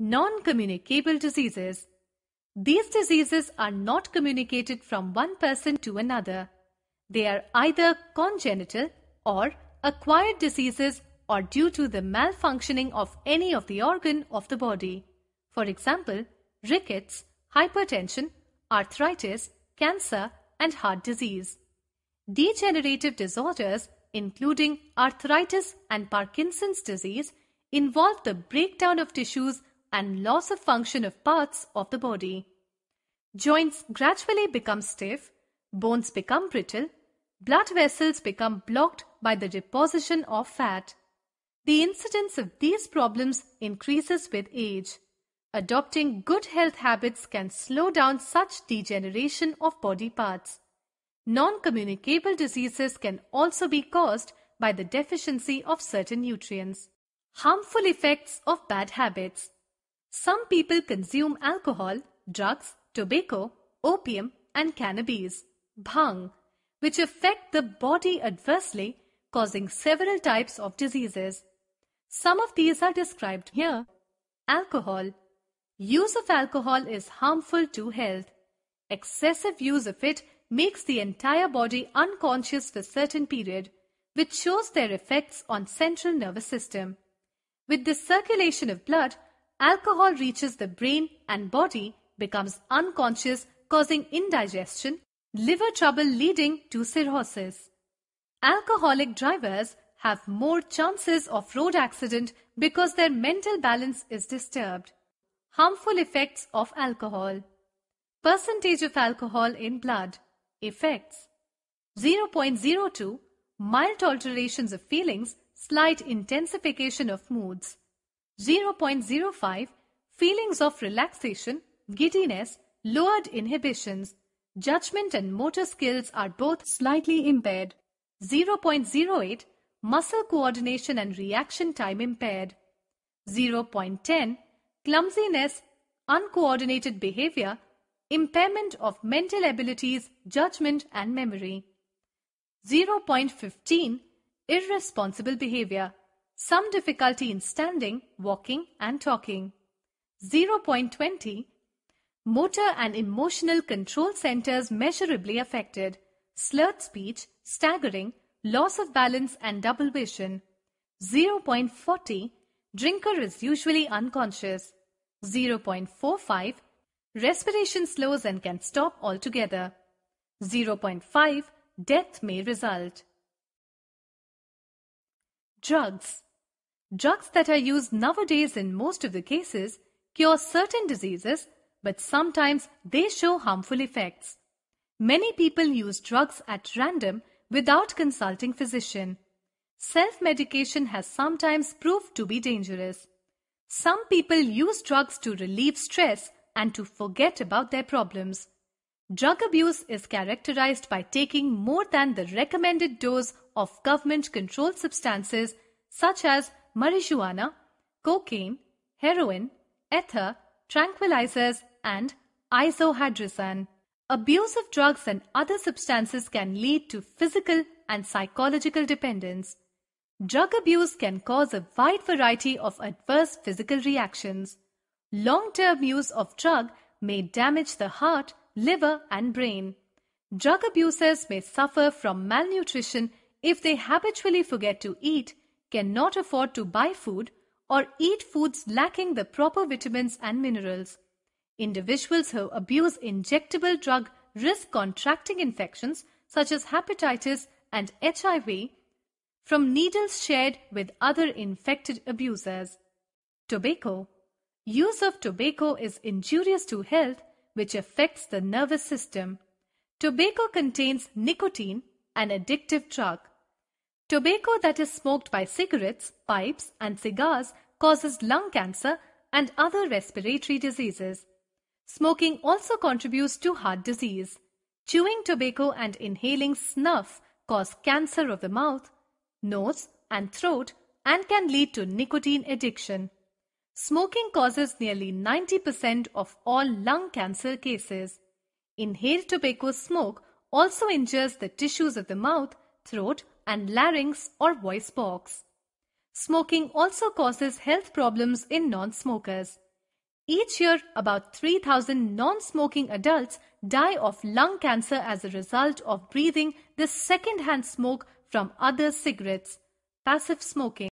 Non-communicable diseases. These diseases are not communicated from one person to another. They are either congenital or acquired diseases or due to the malfunctioning of any of the organ of the body. For example, rickets, hypertension, arthritis, cancer, and heart disease. Degenerative disorders, including arthritis and Parkinson's disease, involve the breakdown of tissues and loss of function of parts of the body. Joints gradually become stiff, bones become brittle, blood vessels become blocked by the deposition of fat. The incidence of these problems increases with age. Adopting good health habits can slow down such degeneration of body parts. Non communicable diseases can also be caused by the deficiency of certain nutrients. Harmful effects of bad habits. Some people consume alcohol, drugs, tobacco, opium, and cannabis, bhang, which affect the body adversely, causing several types of diseases. Some of these are described here. Alcohol. Use of alcohol is harmful to health. Excessive use of it makes the entire body unconscious for certain period, which shows their effects on central nervous system. With the circulation of blood, alcohol reaches the brain and body, becomes unconscious, causing indigestion, liver trouble leading to cirrhosis. Alcoholic drivers have more chances of road accident because their mental balance is disturbed. Harmful effects of alcohol. Percentage of alcohol in blood. Effects 0.02 Mild alterations of feelings, slight intensification of moods. 0.05 feelings of relaxation, giddiness, lowered inhibitions, judgment and motor skills are both slightly impaired. 0.08 muscle coordination and reaction time impaired. 0.10 clumsiness, uncoordinated behavior, impairment of mental abilities, judgment and memory. 0.15 irresponsible behavior some difficulty in standing, walking and talking. 0.20 Motor and emotional control centers measurably affected. Slurred speech, staggering, loss of balance and double vision. 0.40 Drinker is usually unconscious. 0.45 Respiration slows and can stop altogether. 0.5 Death may result. Drugs Drugs that are used nowadays in most of the cases cure certain diseases, but sometimes they show harmful effects. Many people use drugs at random without consulting physician. Self-medication has sometimes proved to be dangerous. Some people use drugs to relieve stress and to forget about their problems. Drug abuse is characterized by taking more than the recommended dose of government controlled substances such as marijuana, cocaine, heroin, ether, tranquilizers, and isohydrazine. Abuse of drugs and other substances can lead to physical and psychological dependence. Drug abuse can cause a wide variety of adverse physical reactions. Long term use of drug may damage the heart, liver, and brain. Drug abusers may suffer from malnutrition if they habitually forget to eat cannot afford to buy food or eat foods lacking the proper vitamins and minerals. Individuals who abuse injectable drug risk contracting infections such as hepatitis and HIV from needles shared with other infected abusers. Tobacco. Use of tobacco is injurious to health which affects the nervous system. Tobacco contains nicotine, an addictive drug. Tobacco that is smoked by cigarettes, pipes and cigars causes lung cancer and other respiratory diseases. Smoking also contributes to heart disease. Chewing tobacco and inhaling snuff cause cancer of the mouth, nose and throat and can lead to nicotine addiction. Smoking causes nearly 90% of all lung cancer cases. Inhaled tobacco smoke also injures the tissues of the mouth, throat and larynx or voice box. Smoking also causes health problems in non-smokers. Each year, about 3,000 non-smoking adults die of lung cancer as a result of breathing the secondhand smoke from other cigarettes. Passive smoking